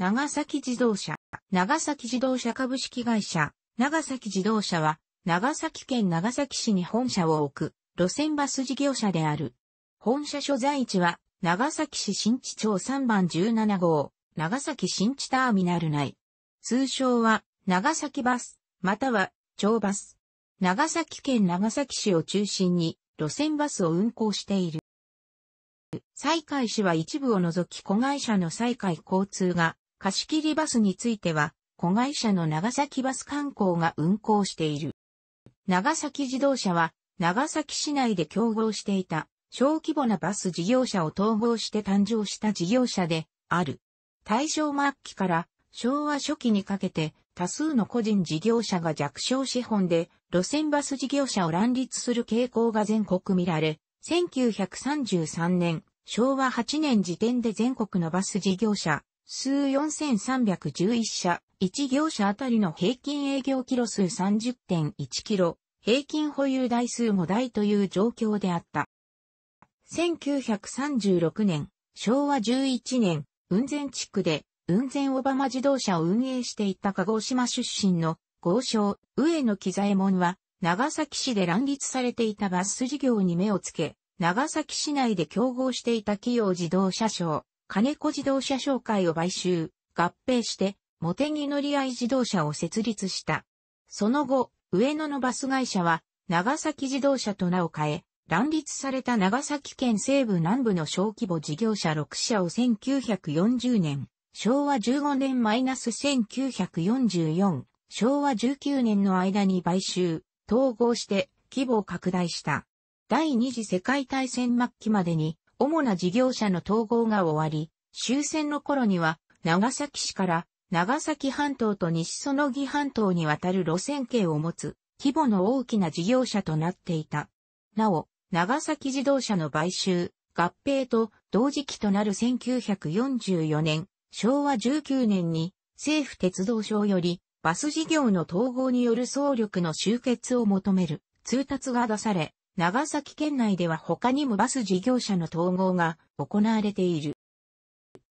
長崎自動車。長崎自動車株式会社。長崎自動車は、長崎県長崎市に本社を置く、路線バス事業者である。本社所在地は、長崎市新地町3番17号、長崎新地ターミナル内。通称は、長崎バス、または、町バス。長崎県長崎市を中心に、路線バスを運行している。西海市は一部を除き子会社の西海交通が貸切バスについては、子会社の長崎バス観光が運行している。長崎自動車は、長崎市内で競合していた小規模なバス事業者を統合して誕生した事業者である。大正末期から昭和初期にかけて多数の個人事業者が弱小資本で路線バス事業者を乱立する傾向が全国見られ、1933年、昭和8年時点で全国のバス事業者数4311社、1業者あたりの平均営業キロ数30.1キロ、平均保有台数5台という状況であった。1936年、昭和11年、雲仙地区で、雲仙オバマ自動車を運営していた鹿児島出身の豪商、上野喜左衛門は、長崎市で乱立されていたバス事業に目をつけ、長崎市内で競合していた企業自動車商、金子自動車商会を買収、合併して、茂木乗り合い自動車を設立した。その後、上野のバス会社は、長崎自動車と名を変え、乱立された長崎県西部南部の小規模事業者6社を1940年、昭和15年マイナス1944、昭和19年の間に買収、統合して規模を拡大した。第二次世界大戦末期までに主な事業者の統合が終わり、終戦の頃には、長崎市から長崎半島と西園木半島にわたる路線形を持つ規模の大きな事業者となっていた。なお、長崎自動車の買収、合併と同時期となる1944年、昭和19年に政府鉄道省よりバス事業の統合による総力の集結を求める通達が出され、長崎県内では他にもバス事業者の統合が行われている。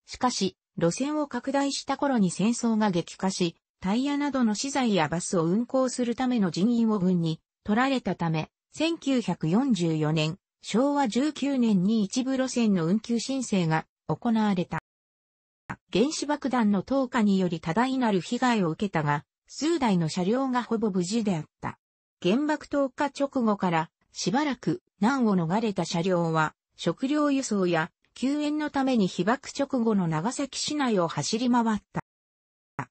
しかし、路線を拡大した頃に戦争が激化し、タイヤなどの資材やバスを運行するための人員を軍に取られたため、1944年、昭和19年に一部路線の運休申請が行われた。原子爆弾の投下により多大なる被害を受けたが、数台の車両がほぼ無事であった。原爆投下直後からしばらく難を逃れた車両は食料輸送や救援のために被爆直後の長崎市内を走り回った。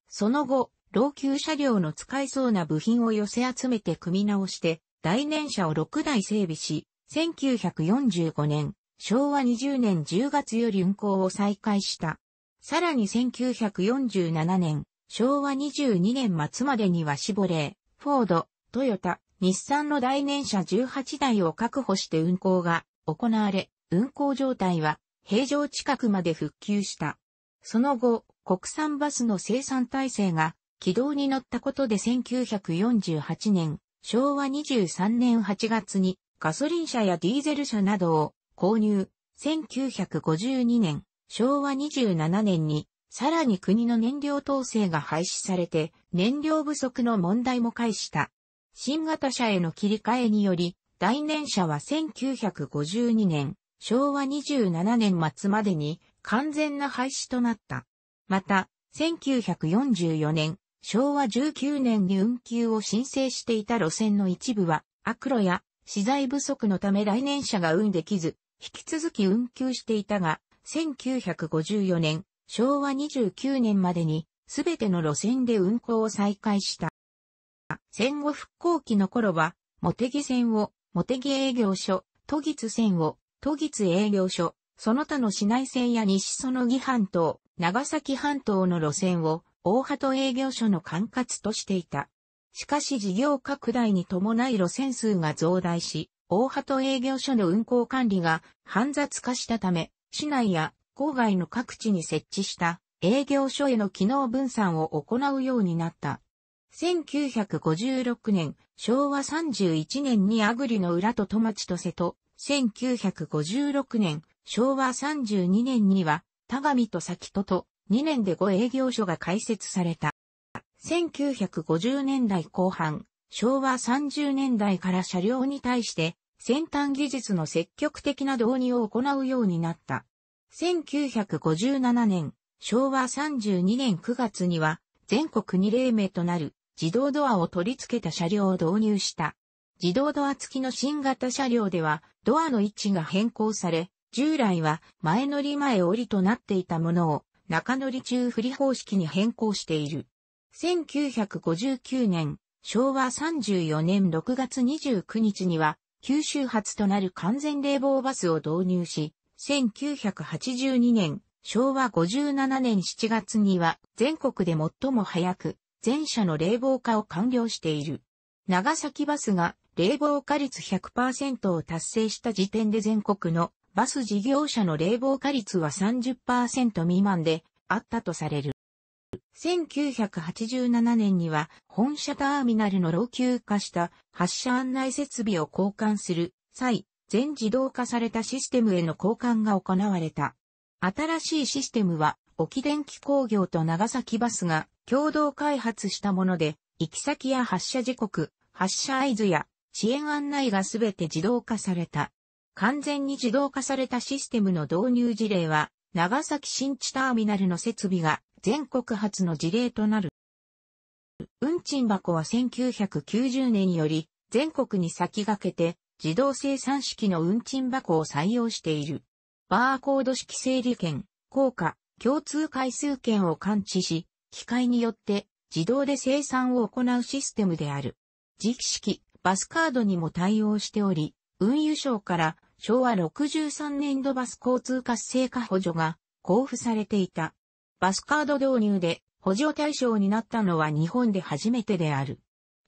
その後、老朽車両の使いそうな部品を寄せ集めて組み直して、来年車を6台整備し、1945年、昭和20年10月より運行を再開した。さらに1947年、昭和22年末までにはシボレー、フォード、トヨタ、日産の来年車18台を確保して運行が行われ、運行状態は平常近くまで復旧した。その後、国産バスの生産体制が軌道に乗ったことで1948年、昭和23年8月にガソリン車やディーゼル車などを購入、1952年、昭和27年にさらに国の燃料統制が廃止されて燃料不足の問題も始した。新型車への切り替えにより、来年車は1952年、昭和27年末までに完全な廃止となった。また、1944年、昭和19年に運休を申請していた路線の一部は、悪路や資材不足のため来年車が運できず、引き続き運休していたが、1954年、昭和29年までに、すべての路線で運行を再開した。戦後復興期の頃は、茂木線を、茂木営業所、都立線を、都立営業所、その他の市内線や西園木半島、長崎半島の路線を、大鳩営業所の管轄としていた。しかし事業拡大に伴い路線数が増大し、大鳩営業所の運行管理が煩雑化したため、市内や郊外の各地に設置した営業所への機能分散を行うようになった。1956年、昭和31年にアグリの裏と戸町と瀬戸、1956年、昭和32年には、田上と先戸と、2年で5営業所が開設された。1950年代後半、昭和30年代から車両に対して、先端技術の積極的な導入を行うようになった。1957年、昭和32年9月には、全国2例目となる自動ドアを取り付けた車両を導入した。自動ドア付きの新型車両では、ドアの位置が変更され、従来は前乗り前折りとなっていたものを中乗り中振り方式に変更している。1959年、昭和34年6月29日には、九州発となる完全冷房バスを導入し、1982年、昭和57年7月には全国で最も早く全車の冷房化を完了している。長崎バスが冷房化率100%を達成した時点で全国のバス事業者の冷房化率は30%未満であったとされる。1987年には本社ターミナルの老朽化した発車案内設備を交換する際、全自動化されたシステムへの交換が行われた。新しいシステムは、沖電機工業と長崎バスが共同開発したもので、行き先や発射時刻、発射合図や支援案内がすべて自動化された。完全に自動化されたシステムの導入事例は、長崎新地ターミナルの設備が全国初の事例となる。運賃箱は1990年より全国に先駆けて自動生産式の運賃箱を採用している。バーコード式整理券、効果、共通回数券を感知し、機械によって自動で生産を行うシステムである。磁気式バスカードにも対応しており、運輸省から昭和63年度バス交通活性化補助が交付されていた。バスカード導入で補助対象になったのは日本で初めてである。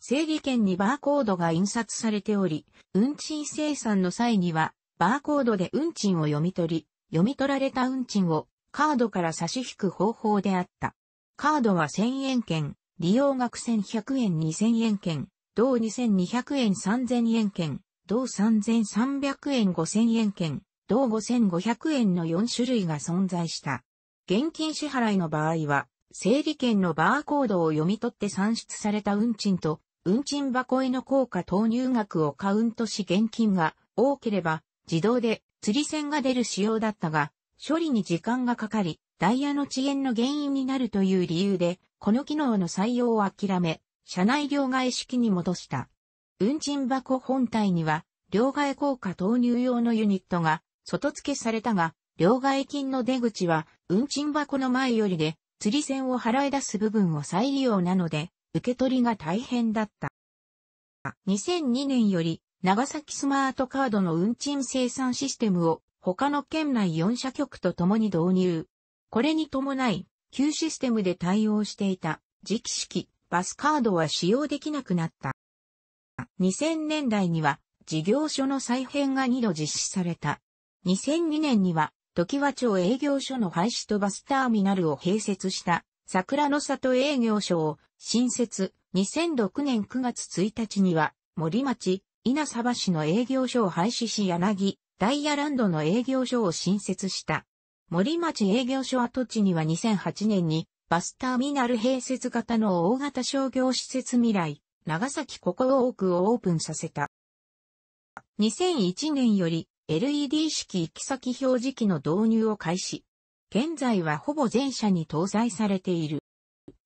整理券にバーコードが印刷されており、運賃生産の際には、バーコードで運賃を読み取り、読み取られた運賃をカードから差し引く方法であった。カードは1000円券、利用額1100円2000円券、同2200円3000円券、同3300円5000円券、同5500円の4種類が存在した。現金支払いの場合は、整理券のバーコードを読み取って算出された運賃と、運賃箱への効果投入額をカウントし現金が多ければ、自動で釣り線が出る仕様だったが、処理に時間がかかり、ダイヤの遅延の原因になるという理由で、この機能の採用を諦め、車内両替式に戻した。運賃箱本体には、両替効果投入用のユニットが外付けされたが、両替金の出口は運賃箱の前よりで、釣り銭を払い出す部分を再利用なので、受け取りが大変だった。2002年より、長崎スマートカードの運賃生産システムを他の県内4社局と共に導入。これに伴い、旧システムで対応していた磁気式バスカードは使用できなくなった。2000年代には事業所の再編が2度実施された。2002年には、時和町営業所の廃止とバスターミナルを併設した桜の里営業所を新設。2006年9月1日には森町、稲沢市の営業所を廃止し柳、ダイヤランドの営業所を新設した。森町営業所跡地には2008年にバスターミナル併設型の大型商業施設未来、長崎ここオーをオープンさせた。2001年より LED 式行き先表示器の導入を開始。現在はほぼ全車に搭載されている。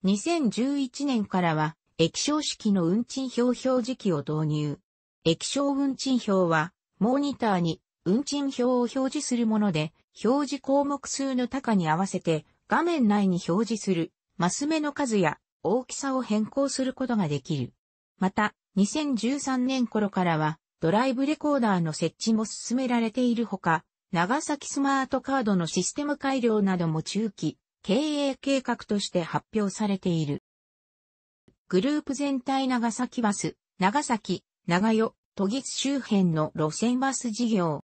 2011年からは液晶式の運賃表表示器を導入。液晶運賃表はモニターに運賃表を表示するもので、表示項目数の高に合わせて画面内に表示するマス目の数や大きさを変更することができる。また、2013年頃からはドライブレコーダーの設置も進められているほか、長崎スマートカードのシステム改良なども中期経営計画として発表されている。グループ全体長崎バス、長崎、長与、都議周辺の路線バス事業。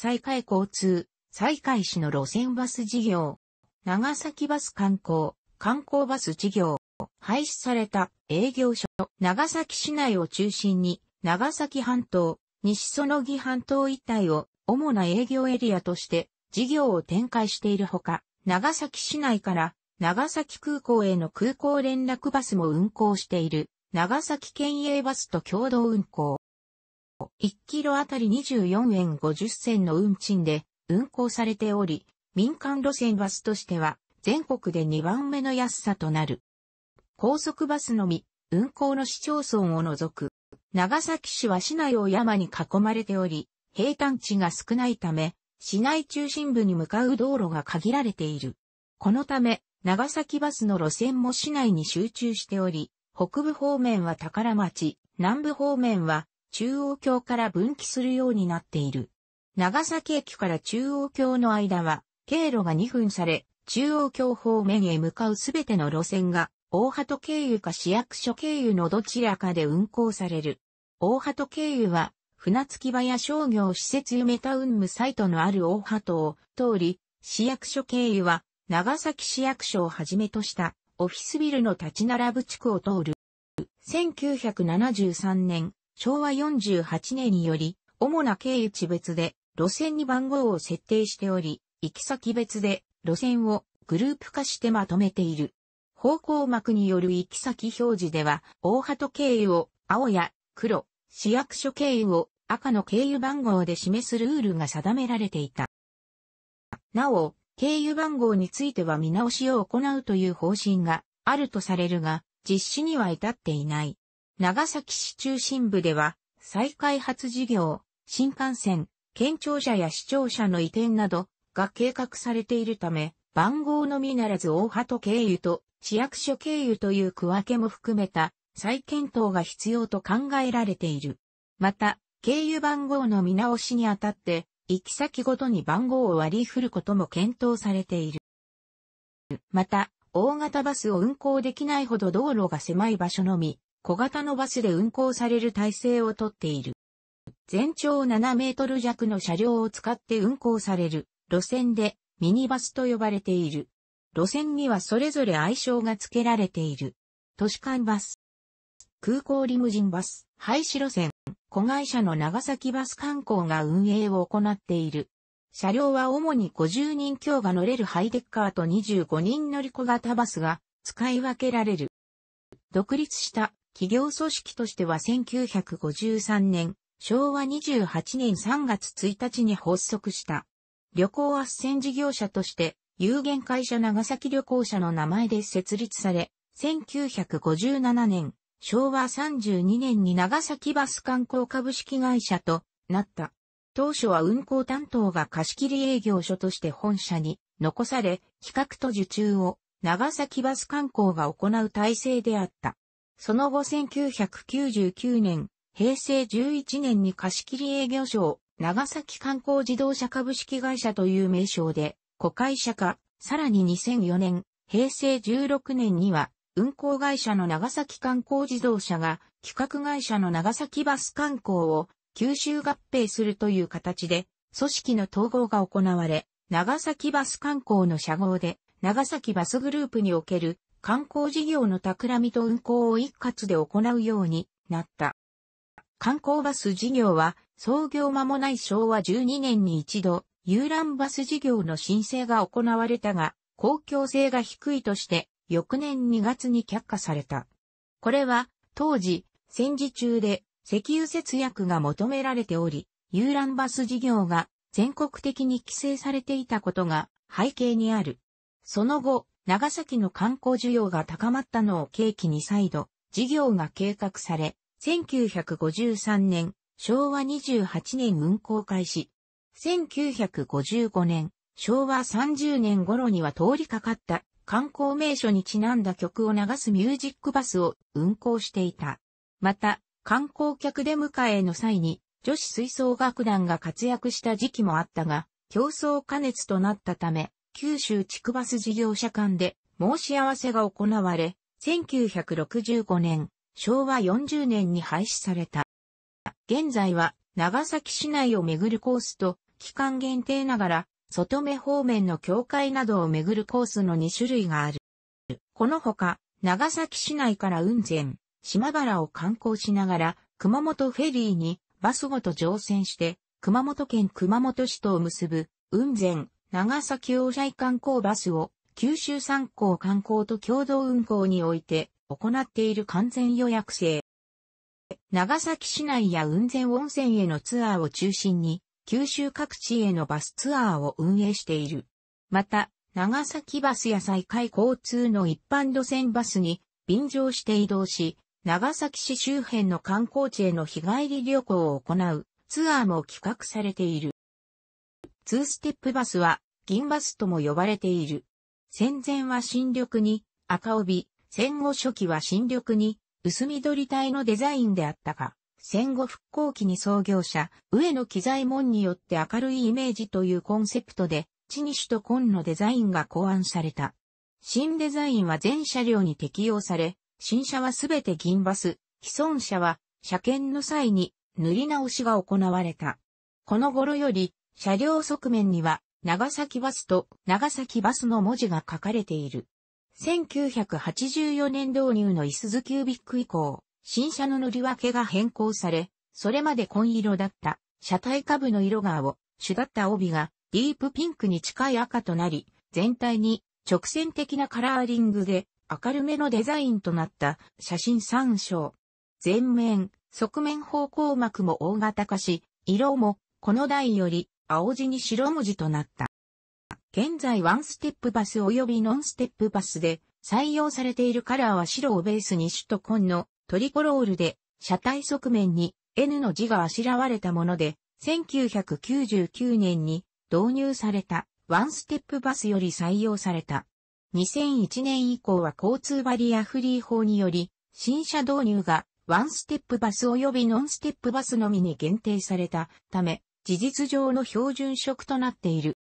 再開交通、再開市の路線バス事業、長崎バス観光、観光バス事業、廃止された営業所、長崎市内を中心に、長崎半島、西園木半島一帯を主な営業エリアとして事業を展開しているほか、長崎市内から長崎空港への空港連絡バスも運行している、長崎県営バスと共同運行。1キロあたり24円50銭の運賃で運行されており、民間路線バスとしては全国で2番目の安さとなる。高速バスのみ、運行の市町村を除く。長崎市は市内を山に囲まれており、平坦地が少ないため、市内中心部に向かう道路が限られている。このため、長崎バスの路線も市内に集中しており、北部方面は宝町、南部方面は中央橋から分岐するようになっている。長崎駅から中央橋の間は、経路が2分され、中央橋方面へ向かうすべての路線が、大鳩経由か市役所経由のどちらかで運行される。大鳩経由は、船着場や商業施設夢タウン務サイトのある大鳩を通り、市役所経由は、長崎市役所をはじめとしたオフィスビルの立ち並ぶ地区を通る。1973年、昭和48年により、主な経由地別で路線に番号を設定しており、行き先別で路線をグループ化してまとめている。方向幕による行き先表示では、大鳩経由を青や黒、市役所経由を赤の経由番号で示すルールが定められていた。なお、経由番号については見直しを行うという方針があるとされるが、実施には至っていない。長崎市中心部では、再開発事業、新幹線、県庁舎や市庁舎の移転などが計画されているため、番号のみならず大鳩経由と市役所経由という区分けも含めた再検討が必要と考えられている。また、経由番号の見直しにあたって、行き先ごとに番号を割り振ることも検討されている。また、大型バスを運行できないほど道路が狭い場所のみ、小型のバスで運行される体制をとっている。全長7メートル弱の車両を使って運行される路線でミニバスと呼ばれている。路線にはそれぞれ愛称が付けられている。都市間バス、空港リムジンバス、廃止路線、子会社の長崎バス観光が運営を行っている。車両は主に50人強が乗れるハイデッカーと25人乗り小型バスが使い分けられる。独立した企業組織としては1953年、昭和28年3月1日に発足した。旅行斡旋事業者として、有限会社長崎旅行者の名前で設立され、1957年、昭和32年に長崎バス観光株式会社となった。当初は運行担当が貸切営業所として本社に残され、企画と受注を長崎バス観光が行う体制であった。その後1999年、平成11年に貸切営業所長崎観光自動車株式会社という名称で、子会社化、さらに2004年、平成16年には、運行会社の長崎観光自動車が、企画会社の長崎バス観光を吸収合併するという形で、組織の統合が行われ、長崎バス観光の社号で、長崎バスグループにおける観光事業の企みと運行を一括で行うようになった。観光バス事業は創業間もない昭和12年に一度、遊覧バス事業の申請が行われたが、公共性が低いとして、翌年2月に却下された。これは、当時、戦時中で石油節約が求められており、遊覧バス事業が全国的に規制されていたことが背景にある。その後、長崎の観光需要が高まったのを契機に再度、事業が計画され、1953年、昭和28年運行開始。1955年、昭和30年頃には通りかかった観光名所にちなんだ曲を流すミュージックバスを運行していた。また、観光客出迎えの際に女子吹奏楽団が活躍した時期もあったが、競争過熱となったため、九州地区バス事業者間で申し合わせが行われ、1965年、昭和40年に廃止された。現在は長崎市内を巡るコースと、期間限定ながら、外目方面の境界などを巡るコースの2種類がある。このほか、長崎市内から雲仙、島原を観光しながら、熊本フェリーにバスごと乗船して、熊本県熊本市とを結ぶ、雲仙、長崎大社観光バスを九州三港観光と共同運行において行っている完全予約制。長崎市内や雲仙温泉へのツアーを中心に、九州各地へのバスツアーを運営している。また、長崎バスや再開交通の一般路線バスに便乗して移動し、長崎市周辺の観光地への日帰り旅行を行うツアーも企画されている。2ステップバスは銀バスとも呼ばれている。戦前は新緑に赤帯、戦後初期は新緑に薄緑体のデザインであったが、戦後復興期に創業者、上野機材門によって明るいイメージというコンセプトで、地に首と紺のデザインが考案された。新デザインは全車両に適用され、新車はすべて銀バス、既存車は車検の際に塗り直しが行われた。この頃より車両側面には、長崎バスと長崎バスの文字が書かれている。1984年導入のイスズキュービック以降、新車の乗り分けが変更され、それまで紺色だった車体下部の色が青、主だった帯がディープピンクに近い赤となり、全体に直線的なカラーリングで明るめのデザインとなった写真参照。前面、側面方向膜も大型化し、色もこの台より青字に白文字となった。現在ワンステップバス及びノンステップバスで採用されているカラーは白をベースに首都ンのトリコロールで車体側面に N の字があしらわれたもので1999年に導入されたワンステップバスより採用された。2001年以降は交通バリアフリー法により新車導入がワンステップバス及びノンステップバスのみに限定されたため、事実上の標準色となっている。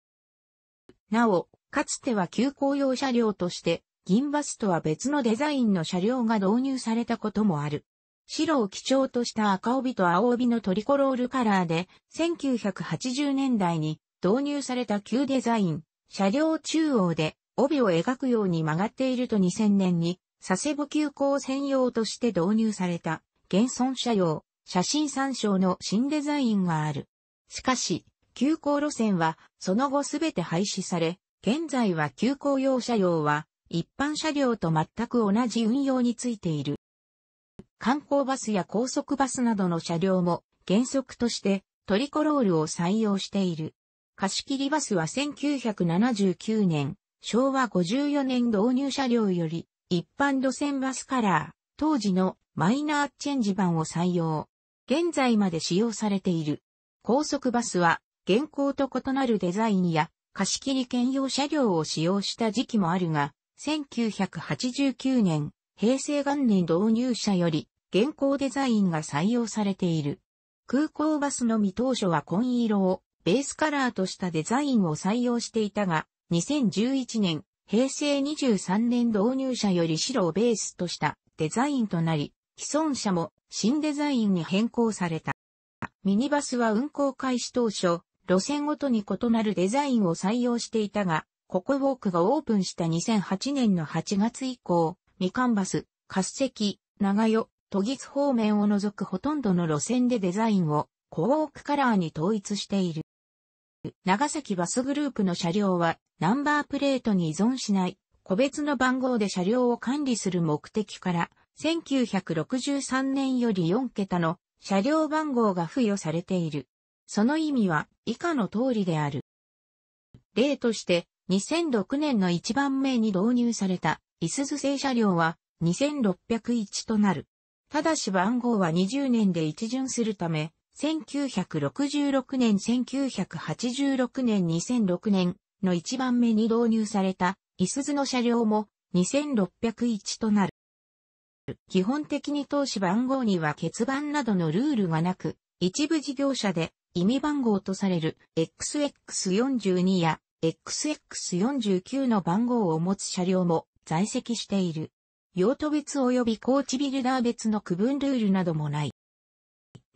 なお、かつては急行用車両として、銀バスとは別のデザインの車両が導入されたこともある。白を基調とした赤帯と青帯のトリコロールカラーで、1980年代に導入された旧デザイン、車両中央で帯を描くように曲がっていると2000年に、佐世保急行専用として導入された、現存車両、写真参照の新デザインがある。しかし、急行路線はその後すべて廃止され、現在は急行用車両は一般車両と全く同じ運用についている。観光バスや高速バスなどの車両も原則としてトリコロールを採用している。貸切バスは1979年、昭和54年導入車両より一般路線バスカラー、当時のマイナーチェンジ版を採用。現在まで使用されている。高速バスは、現行と異なるデザインや貸切兼用車両を使用した時期もあるが、1989年、平成元年導入者より、現行デザインが採用されている。空港バスのみ当初は紺色をベースカラーとしたデザインを採用していたが、2011年、平成23年導入者より白をベースとしたデザインとなり、既存車も新デザインに変更された。ミニバスは運行開始当初、路線ごとに異なるデザインを採用していたが、ココウォークがオープンした2008年の8月以降、みかんバス、滑石、長与、都議方面を除くほとんどの路線でデザインをコウォークカラーに統一している。長崎バスグループの車両はナンバープレートに依存しない個別の番号で車両を管理する目的から1963年より4桁の車両番号が付与されている。その意味は以下の通りである。例として、2006年の一番目に導入された、いすず製車両は2601となる。ただし番号は20年で一巡するため、1966年、1986年、2006年の一番目に導入された、いすずの車両も2601となる。基本的に投資番号には欠番などのルールがなく、一部事業者で意味番号とされる XX42 や XX49 の番号を持つ車両も在籍している。用途別及びコーチビルダー別の区分ルールなどもない。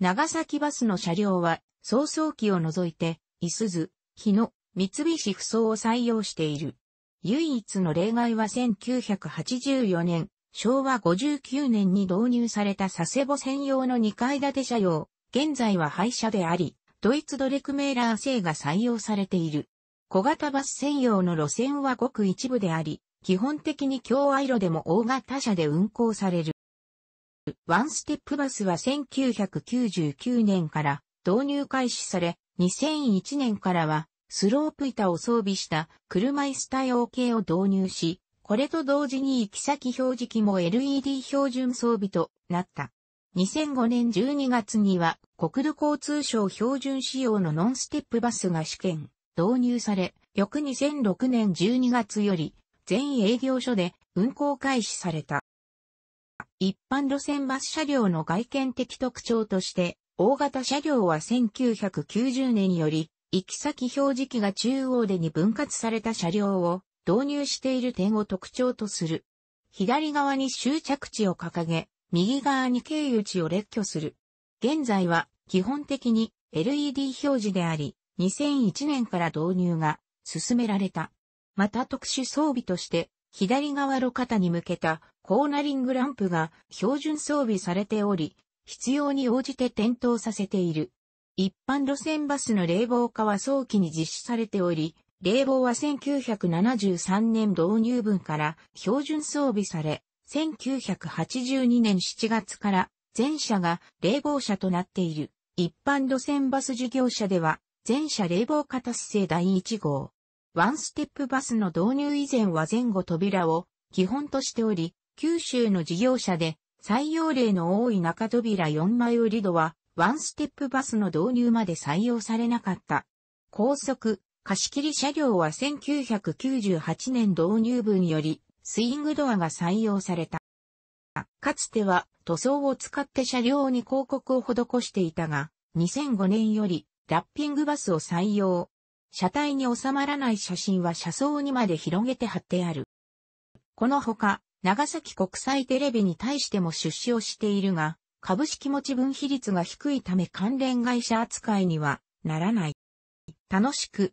長崎バスの車両は、早々機を除いて、いすず、日野、三菱扶走を採用している。唯一の例外は1984年、昭和59年に導入された佐世保専用の2階建て車用、現在は廃車であり、ドイツドレクメーラー製が採用されている。小型バス専用の路線はごく一部であり、基本的に京愛路でも大型車で運行される。ワンステップバスは1999年から導入開始され、2001年からはスロープ板を装備した車椅子対応系を導入し、これと同時に行き先表示器も LED 標準装備となった。2005年12月には国土交通省標準仕様のノンステップバスが試験、導入され、翌2006年12月より全営業所で運行開始された。一般路線バス車両の外見的特徴として、大型車両は1990年より、行き先表示器が中央でに分割された車両を導入している点を特徴とする。左側に終着地を掲げ、右側に経由地を列挙する。現在は基本的に LED 表示であり、2001年から導入が進められた。また特殊装備として、左側路肩に向けたコーナリングランプが標準装備されており、必要に応じて点灯させている。一般路線バスの冷房化は早期に実施されており、冷房は1973年導入分から標準装備され、1982年7月から全車が冷房車となっている。一般路線バス事業者では、全車冷房型姿勢第1号。ワンステップバスの導入以前は前後扉を基本としており、九州の事業者で採用例の多い中扉4枚折り戸は、ワンステップバスの導入まで採用されなかった。高速、貸切車両は1998年導入分より、スイングドアが採用された。かつては塗装を使って車両に広告を施していたが、2005年よりラッピングバスを採用。車体に収まらない写真は車窓にまで広げて貼ってある。このほか、長崎国際テレビに対しても出資をしているが、株式持ち分比率が低いため関連会社扱いにはならない。楽しく